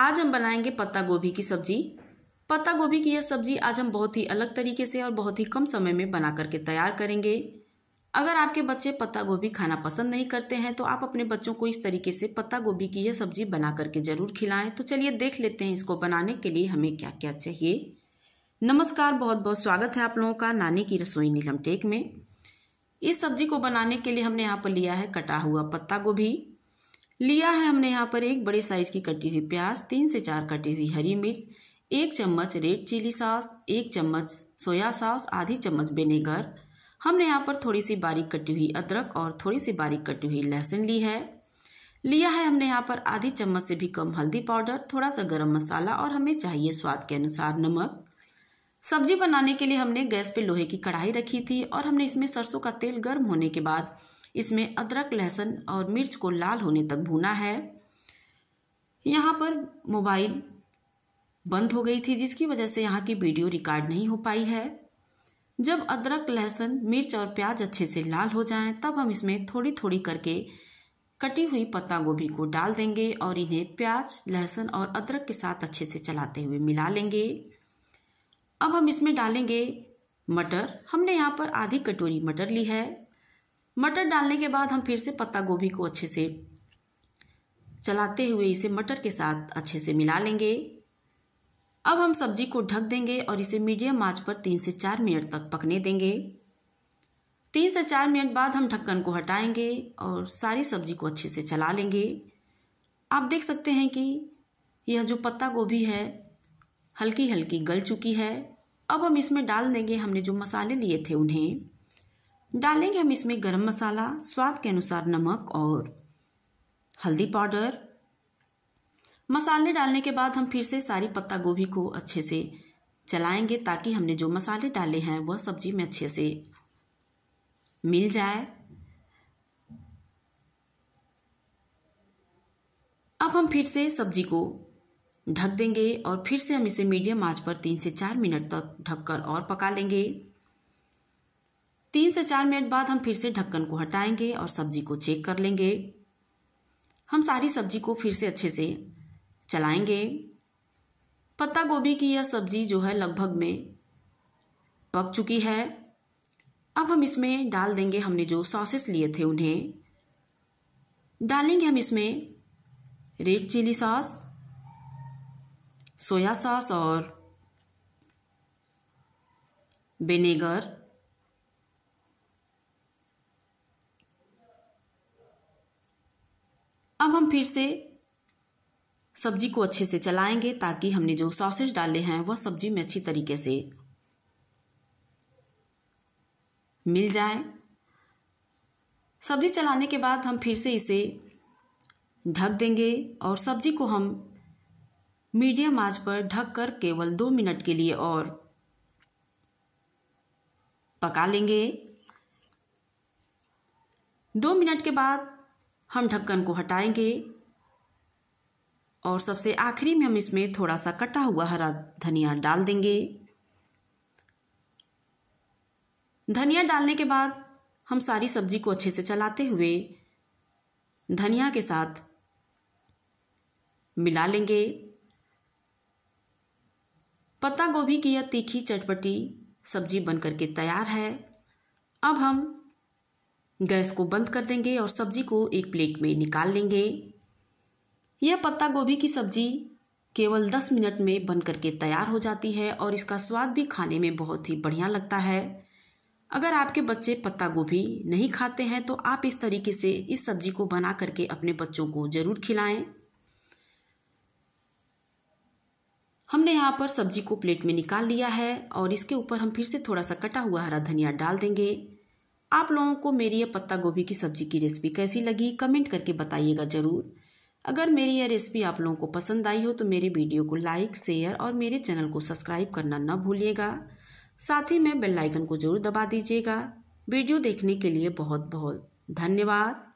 आज हम बनाएंगे पत्ता गोभी की सब्जी पत्ता गोभी की यह सब्जी आज हम बहुत ही अलग तरीके से और बहुत ही कम समय में बना करके तैयार करेंगे अगर आपके बच्चे पत्ता गोभी खाना पसंद नहीं करते हैं तो आप अपने बच्चों को इस तरीके से पत्ता गोभी की यह सब्जी बना करके जरूर खिलाएं तो चलिए देख लेते हैं इसको बनाने के लिए हमें क्या क्या चाहिए नमस्कार बहुत बहुत स्वागत है आप लोगों का नानी की रसोई नीलम टेक में इस सब्जी को बनाने के लिए हमने यहाँ पर लिया है कटा हुआ पत्ता गोभी लिया है हमने यहाँ पर एक बड़े साइज की कटी हुई प्याज तीन से चार कटी हुई हरी मिर्च एक चम्मच रेड चिली सॉस एक चम्मच सोया सॉस आधी चम्मच विनेगर हमने यहाँ पर थोड़ी सी बारीक कटी हुई अदरक और थोड़ी सी बारीक कटी हुई लहसुन ली है लिया है हमने यहाँ पर आधी चम्मच से भी कम हल्दी पाउडर थोड़ा सा गरम मसाला और हमें चाहिए स्वाद के अनुसार नमक सब्जी बनाने के लिए हमने गैस पे लोहे की कढ़ाई रखी थी और हमने इसमें सरसों का तेल गर्म होने के बाद इसमें अदरक लहसुन और मिर्च को लाल होने तक भूना है यहाँ पर मोबाइल बंद हो गई थी जिसकी वजह से यहाँ की वीडियो रिकॉर्ड नहीं हो पाई है जब अदरक लहसुन मिर्च और प्याज अच्छे से लाल हो जाएं तब हम इसमें थोड़ी थोड़ी करके कटी हुई पत्ता गोभी को डाल देंगे और इन्हें प्याज लहसुन और अदरक के साथ अच्छे से चलाते हुए मिला लेंगे अब हम इसमें डालेंगे मटर हमने यहाँ पर आधी कटोरी मटर ली है मटर डालने के बाद हम फिर से पत्ता गोभी को अच्छे से चलाते हुए इसे मटर के साथ अच्छे से मिला लेंगे अब हम सब्जी को ढक देंगे और इसे मीडियम आंच पर तीन से चार मिनट तक पकने देंगे तीन से चार मिनट बाद हम ढक्कन को हटाएंगे और सारी सब्जी को अच्छे से चला लेंगे आप देख सकते हैं कि यह जो पत्ता गोभी है हल्की हल्की गल चुकी है अब हम इसमें डाल देंगे हमने जो मसाले लिए थे उन्हें डालेंगे हम इसमें गरम मसाला स्वाद के अनुसार नमक और हल्दी पाउडर मसाले डालने के बाद हम फिर से सारी पत्ता गोभी को अच्छे से चलाएंगे ताकि हमने जो मसाले डाले हैं वह सब्जी में अच्छे से मिल जाए अब हम फिर से सब्जी को ढक देंगे और फिर से हम इसे मीडियम आंच पर तीन से चार मिनट तक ढककर और पका लेंगे तीन से चार मिनट बाद हम फिर से ढक्कन को हटाएंगे और सब्जी को चेक कर लेंगे हम सारी सब्जी को फिर से अच्छे से चलाएंगे पत्ता गोभी की यह सब्जी जो है लगभग में पक चुकी है अब हम इसमें डाल देंगे हमने जो सॉसेस लिए थे उन्हें डालेंगे हम इसमें red chilli sauce soya sauce और विनेगर अब हम फिर से सब्जी को अच्छे से चलाएंगे ताकि हमने जो सॉसेज डाले हैं वह सब्जी में अच्छी तरीके से मिल जाए सब्जी चलाने के बाद हम फिर से इसे ढक देंगे और सब्जी को हम मीडियम आंच पर ढक कर केवल दो मिनट के लिए और पका लेंगे दो मिनट के बाद हम ढक्कन को हटाएंगे और सबसे आखिरी में हम इसमें थोड़ा सा कटा हुआ हरा धनिया डाल देंगे धनिया डालने के बाद हम सारी सब्जी को अच्छे से चलाते हुए धनिया के साथ मिला लेंगे पत्ता गोभी की यह तीखी चटपटी सब्जी बनकर के तैयार है अब हम गैस को बंद कर देंगे और सब्जी को एक प्लेट में निकाल लेंगे यह पत्ता गोभी की सब्जी केवल 10 मिनट में बन करके तैयार हो जाती है और इसका स्वाद भी खाने में बहुत ही बढ़िया लगता है अगर आपके बच्चे पत्ता गोभी नहीं खाते हैं तो आप इस तरीके से इस सब्जी को बना करके अपने बच्चों को जरूर खिलाएं हमने यहाँ पर सब्जी को प्लेट में निकाल लिया है और इसके ऊपर हम फिर से थोड़ा सा कटा हुआ हरा धनिया डाल देंगे आप लोगों को मेरी यह पत्ता गोभी की सब्जी की रेसिपी कैसी लगी कमेंट करके बताइएगा ज़रूर अगर मेरी यह रेसिपी आप लोगों को पसंद आई हो तो मेरे वीडियो को लाइक शेयर और मेरे चैनल को सब्सक्राइब करना न भूलिएगा साथ ही में बेल आइकन को जरूर दबा दीजिएगा वीडियो देखने के लिए बहुत बहुत धन्यवाद